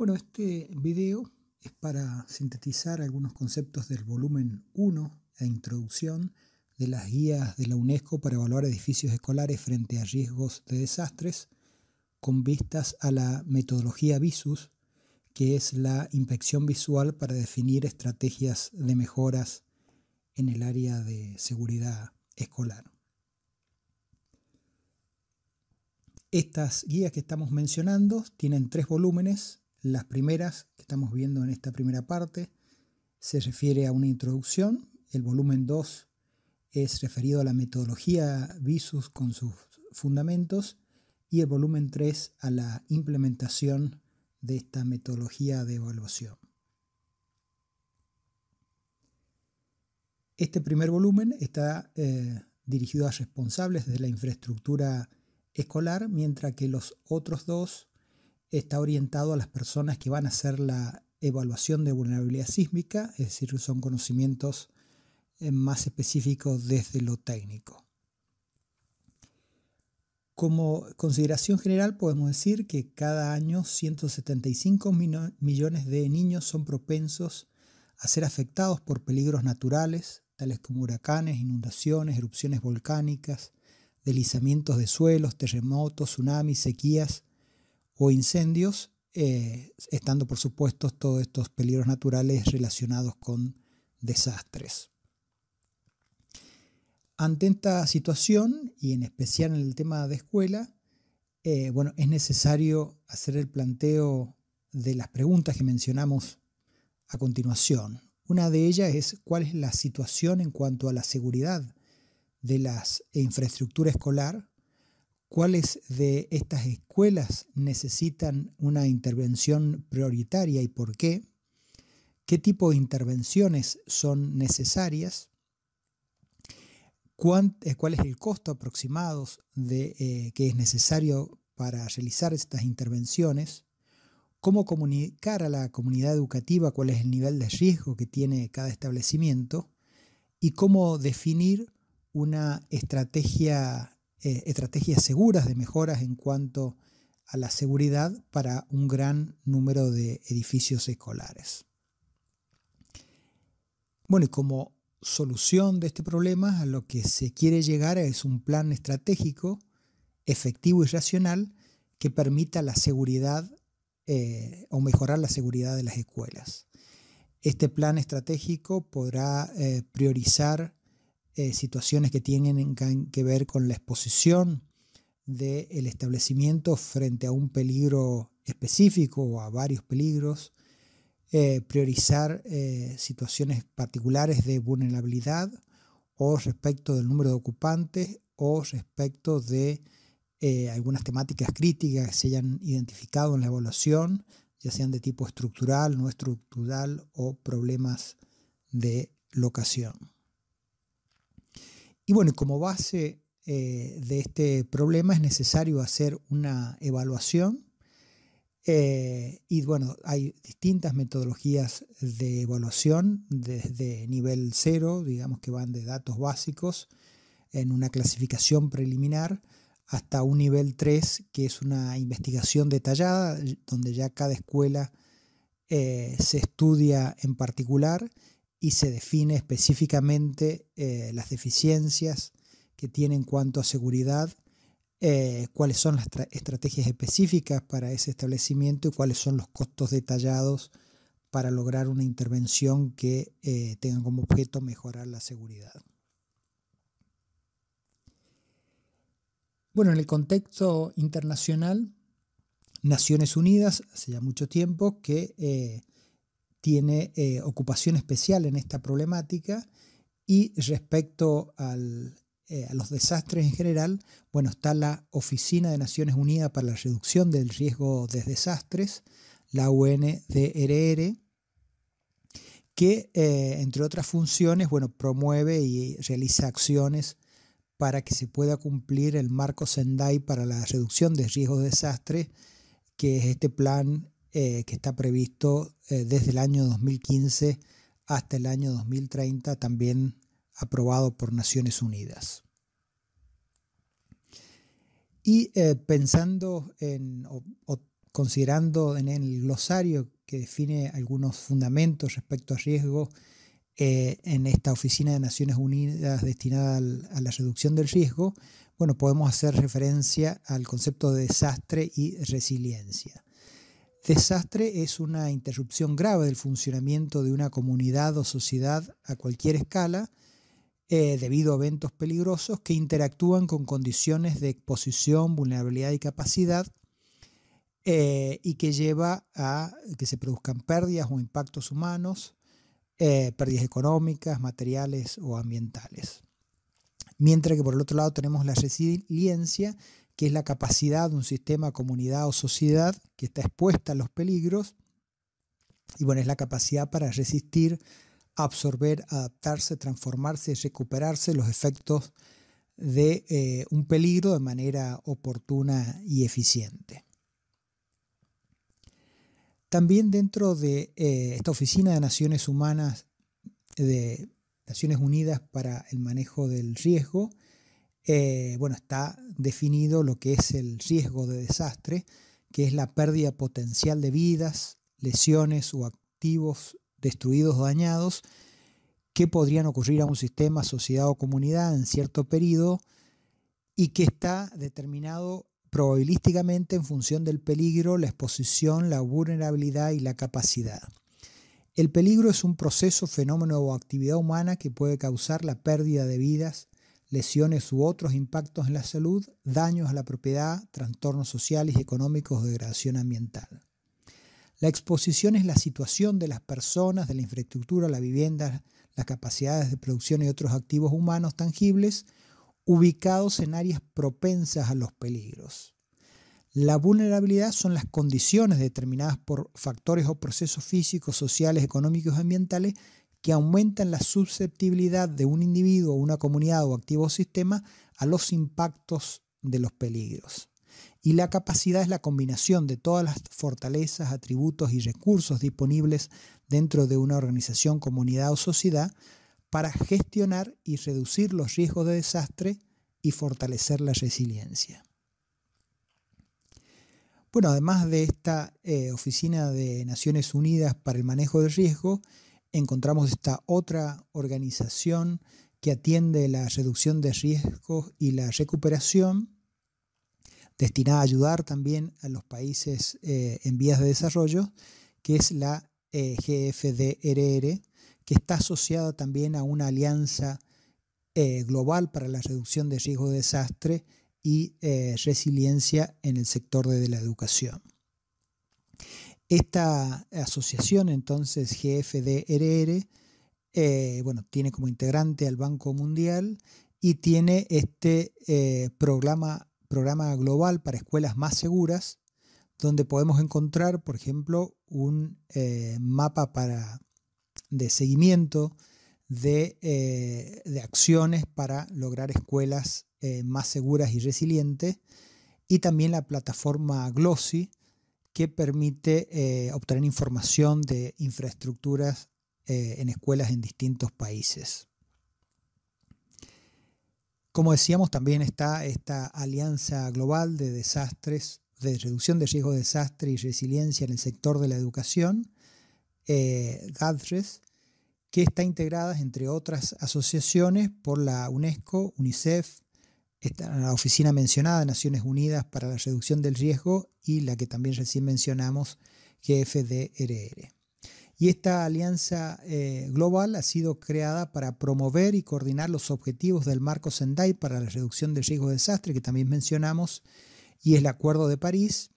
Bueno, este video es para sintetizar algunos conceptos del volumen 1, la e introducción de las guías de la UNESCO para evaluar edificios escolares frente a riesgos de desastres, con vistas a la metodología VISUS, que es la inspección visual para definir estrategias de mejoras en el área de seguridad escolar. Estas guías que estamos mencionando tienen tres volúmenes las primeras que estamos viendo en esta primera parte se refiere a una introducción, el volumen 2 es referido a la metodología Visus con sus fundamentos y el volumen 3 a la implementación de esta metodología de evaluación. Este primer volumen está eh, dirigido a responsables de la infraestructura escolar, mientras que los otros dos está orientado a las personas que van a hacer la evaluación de vulnerabilidad sísmica, es decir, son conocimientos eh, más específicos desde lo técnico. Como consideración general podemos decir que cada año 175 millones de niños son propensos a ser afectados por peligros naturales, tales como huracanes, inundaciones, erupciones volcánicas, deslizamientos de suelos, terremotos, tsunamis, sequías, o incendios, eh, estando por supuesto todos estos peligros naturales relacionados con desastres. Ante esta situación, y en especial en el tema de escuela, eh, bueno, es necesario hacer el planteo de las preguntas que mencionamos a continuación. Una de ellas es cuál es la situación en cuanto a la seguridad de la infraestructura escolar cuáles de estas escuelas necesitan una intervención prioritaria y por qué, qué tipo de intervenciones son necesarias, eh, cuál es el costo aproximado de, eh, que es necesario para realizar estas intervenciones, cómo comunicar a la comunidad educativa cuál es el nivel de riesgo que tiene cada establecimiento y cómo definir una estrategia eh, estrategias seguras de mejoras en cuanto a la seguridad para un gran número de edificios escolares. Bueno, y como solución de este problema, a lo que se quiere llegar es un plan estratégico, efectivo y racional, que permita la seguridad eh, o mejorar la seguridad de las escuelas. Este plan estratégico podrá eh, priorizar eh, situaciones que tienen que ver con la exposición del establecimiento frente a un peligro específico o a varios peligros, eh, priorizar eh, situaciones particulares de vulnerabilidad o respecto del número de ocupantes o respecto de algunas temáticas críticas que se hayan identificado en la evaluación, ya sean de tipo estructural, no estructural o problemas de locación. Y bueno, como base eh, de este problema es necesario hacer una evaluación. Eh, y bueno, hay distintas metodologías de evaluación, desde nivel cero, digamos que van de datos básicos en una clasificación preliminar, hasta un nivel 3, que es una investigación detallada, donde ya cada escuela eh, se estudia en particular y se define específicamente eh, las deficiencias que tiene en cuanto a seguridad, eh, cuáles son las estrategias específicas para ese establecimiento y cuáles son los costos detallados para lograr una intervención que eh, tenga como objeto mejorar la seguridad. Bueno, en el contexto internacional, Naciones Unidas hace ya mucho tiempo que tiene eh, ocupación especial en esta problemática y respecto eh, a los desastres en general, bueno, está la Oficina de Naciones Unidas para la Reducción del Riesgo de Desastres, la UNDRR, que eh, entre otras funciones, bueno, promueve y realiza acciones para que se pueda cumplir el marco Sendai para la reducción de riesgos de desastres, que es este plan eh, que está previsto eh, desde el año 2015 hasta el año 2030, también aprobado por Naciones Unidas. Y eh, pensando en, o, considerando en el glosario que define algunos fundamentos respecto a riesgo en esta Oficina de Naciones Unidas destinada a la reducción del riesgo, bueno, podemos hacer referencia al concepto de desastre y resiliencia. Desastre es una interrupción grave del funcionamiento de una comunidad o sociedad a cualquier escala eh, debido a eventos peligrosos que interactúan con condiciones de exposición, vulnerabilidad y capacidad eh, y que lleva a que se produzcan pérdidas o impactos humanos, eh, pérdidas económicas, materiales o ambientales. Mientras que por el otro lado tenemos la resiliencia, que es la capacidad de un sistema, comunidad o sociedad que está expuesta a los peligros. Y bueno, es la capacidad para resistir, absorber, adaptarse, transformarse y recuperarse los efectos de eh, un peligro de manera oportuna y eficiente. También dentro de eh, esta Oficina de Naciones Humanas de Naciones Unidas para el Manejo del Riesgo, eh, bueno, está definido lo que es el riesgo de desastre, que es la pérdida potencial de vidas, lesiones o activos destruidos o dañados que podrían ocurrir a un sistema, sociedad o comunidad en cierto periodo y que está determinado probabilísticamente en función del peligro, la exposición, la vulnerabilidad y la capacidad. El peligro es un proceso, fenómeno o actividad humana que puede causar la pérdida de vidas, lesiones u otros impactos en la salud, daños a la propiedad, trastornos sociales y económicos o degradación ambiental. La exposición es la situación de las personas, de la infraestructura, la vivienda, las capacidades de producción y otros activos humanos tangibles ubicados en áreas propensas a los peligros. La vulnerabilidad son las condiciones determinadas por factores o procesos físicos, sociales, económicos y ambientales que aumentan la susceptibilidad de un individuo, una comunidad o activo sistema a los impactos de los peligros. Y la capacidad es la combinación de todas las fortalezas, atributos y recursos disponibles dentro de una organización, comunidad o sociedad para gestionar y reducir los riesgos de desastre y fortalecer la resiliencia. Bueno, además de esta eh, Oficina de Naciones Unidas para el Manejo de Riesgo, encontramos esta otra organización que atiende la reducción de riesgos y la recuperación, destinada a ayudar también a los países eh, en vías de desarrollo, que es la eh, GFDRR, que está asociada también a una alianza eh, global para la reducción de riesgos de desastre y resiliencia en el sector de la educación. Esta asociación, entonces GFDRR, eh, bueno, tiene como integrante al Banco Mundial y tiene este eh, programa, programa global para escuelas más seguras, donde podemos encontrar, por ejemplo, un eh, mapa para, de seguimiento de, acciones para lograr escuelas más seguras y resilientes, y también la plataforma Glossy, que permite eh, obtener información de infraestructuras eh, en escuelas en distintos países. Como decíamos, también está esta alianza global de desastres, de reducción de riesgo de desastre y resiliencia en el sector de la educación, eh, GADRES, que está integrada, entre otras asociaciones, por la UNESCO, UNICEF, la oficina mencionada de Naciones Unidas para la Reducción del Riesgo y la que también recién mencionamos, GFDRR. Y esta alianza eh, global ha sido creada para promover y coordinar los objetivos del marco Sendai para la reducción del riesgo de desastre, que también mencionamos, y el Acuerdo de París,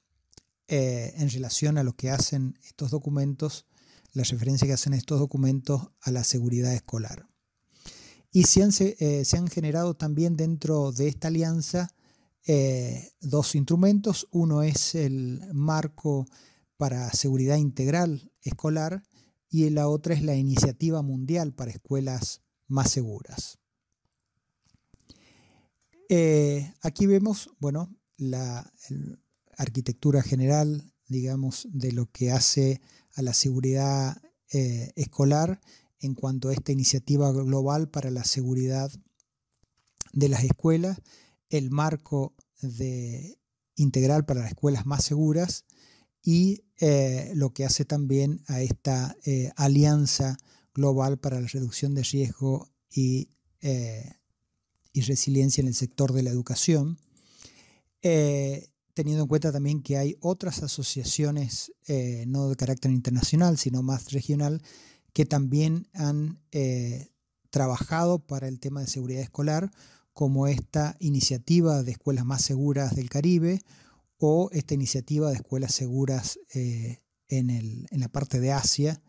eh, en relación a lo que hacen estos documentos, la referencia que hacen estos documentos a la seguridad escolar. Y eh, se han, generado también dentro de esta alianza eh, dos instrumentos. Uno es el marco para seguridad integral escolar y la otra es la iniciativa mundial para escuelas más seguras. Eh, aquí vemos, bueno, la arquitectura general, digamos, de lo que hace a la seguridad escolar en cuanto a esta iniciativa global para la seguridad de las escuelas, el marco de, integral para las escuelas más seguras y eh, lo que hace también a esta eh, alianza global para la reducción de riesgo y, eh, y, resiliencia en el sector de la educación, teniendo en cuenta también que hay otras asociaciones, no de carácter internacional, sino más regional, que también han eh, trabajado para el tema de seguridad escolar, como esta iniciativa de escuelas más seguras del Caribe o esta iniciativa de escuelas seguras eh, en, la parte de Asia,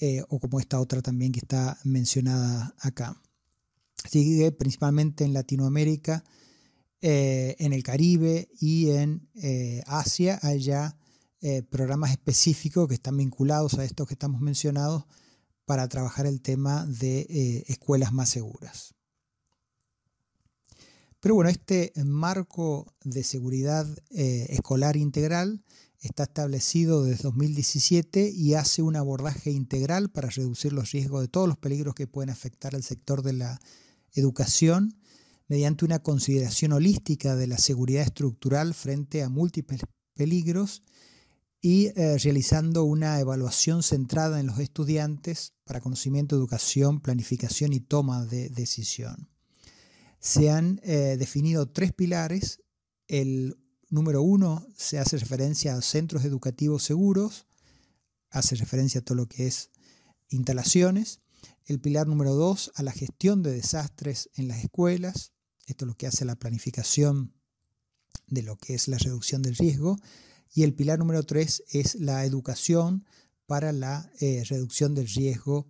eh, o como esta otra también que está mencionada acá. Sigue principalmente en Latinoamérica, en el Caribe y en Asia, hay ya programas específicos que están vinculados a estos que estamos mencionados para trabajar el tema de eh, escuelas más seguras. Pero bueno, este marco de seguridad eh, escolar integral está establecido desde 2017 y hace un abordaje integral para reducir los riesgos de todos los peligros que pueden afectar al sector de la educación mediante una consideración holística de la seguridad estructural frente a múltiples peligros y eh, realizando una evaluación centrada en los estudiantes para conocimiento, educación, planificación y toma de decisión. Se han eh, definido tres pilares. El número uno se hace referencia a centros educativos seguros, hace referencia a todo lo que es instalaciones. El pilar número dos a la gestión de desastres en las escuelas. Esto es lo que hace la planificación de lo que es la reducción del riesgo y el pilar número tres es la educación para la eh, reducción del riesgo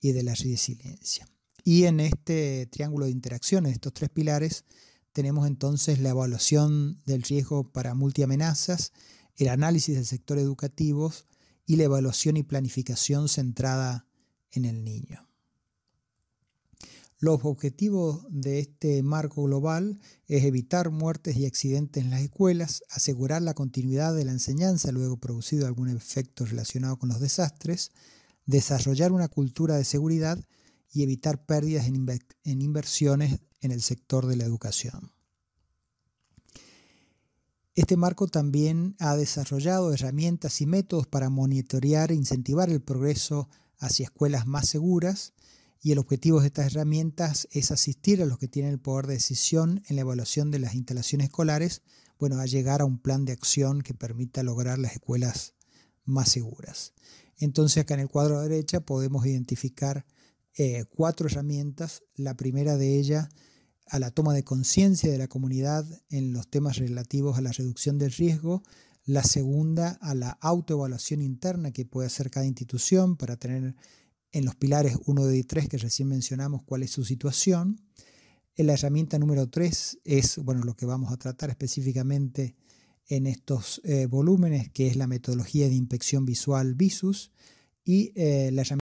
y de la resiliencia. Y en este triángulo de interacciones, estos tres pilares, tenemos entonces la evaluación del riesgo para multiamenazas, el análisis del sector educativo y la evaluación y planificación centrada en el niño. Los objetivos de este marco global es evitar muertes y accidentes en las escuelas, asegurar la continuidad de la enseñanza luego producido algún efecto relacionado con los desastres, desarrollar una cultura de seguridad y evitar pérdidas en, en inversiones en el sector de la educación. Este marco también ha desarrollado herramientas y métodos para monitorear e incentivar el progreso hacia escuelas más seguras, y el objetivo de estas herramientas es asistir a los que tienen el poder de decisión en la evaluación de las instalaciones escolares, bueno, a llegar a un plan de acción que permita lograr las escuelas más seguras. Entonces acá en el cuadro de derecha podemos identificar eh, cuatro herramientas. La primera de ellas a la toma de conciencia de la comunidad en los temas relativos a la reducción del riesgo, la segunda a la autoevaluación interna que puede hacer cada institución para tener en los pilares 1, 2 y 3 que recién mencionamos cuál es su situación. En eh, la herramienta número 3 es bueno, lo que vamos a tratar específicamente en estos eh, volúmenes, que es la metodología de inspección visual VISUS. Y eh, la herramienta